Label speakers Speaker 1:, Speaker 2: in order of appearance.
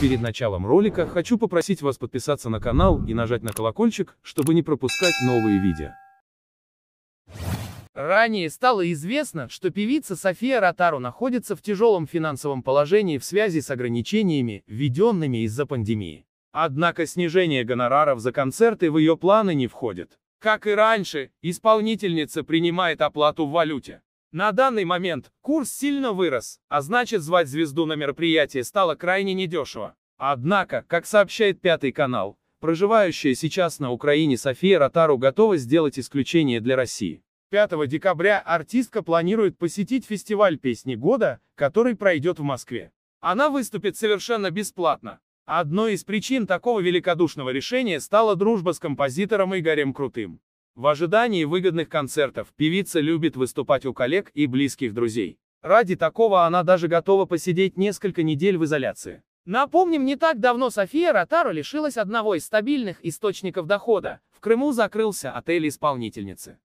Speaker 1: Перед началом ролика хочу попросить вас подписаться на канал и нажать на колокольчик, чтобы не пропускать новые видео. Ранее стало известно, что певица София Ротару находится в тяжелом финансовом положении в связи с ограничениями, введенными из-за пандемии. Однако снижение гонораров за концерты в ее планы не входит. Как и раньше, исполнительница принимает оплату в валюте. На данный момент курс сильно вырос, а значит звать звезду на мероприятие стало крайне недешево. Однако, как сообщает Пятый канал, проживающая сейчас на Украине София Ротару готова сделать исключение для России. 5 декабря артистка планирует посетить фестиваль песни года, который пройдет в Москве. Она выступит совершенно бесплатно. Одной из причин такого великодушного решения стала дружба с композитором Игорем Крутым. В ожидании выгодных концертов певица любит выступать у коллег и близких друзей. Ради такого она даже готова посидеть несколько недель в изоляции. Напомним, не так давно София Ротару лишилась одного из стабильных источников дохода. В Крыму закрылся отель исполнительницы.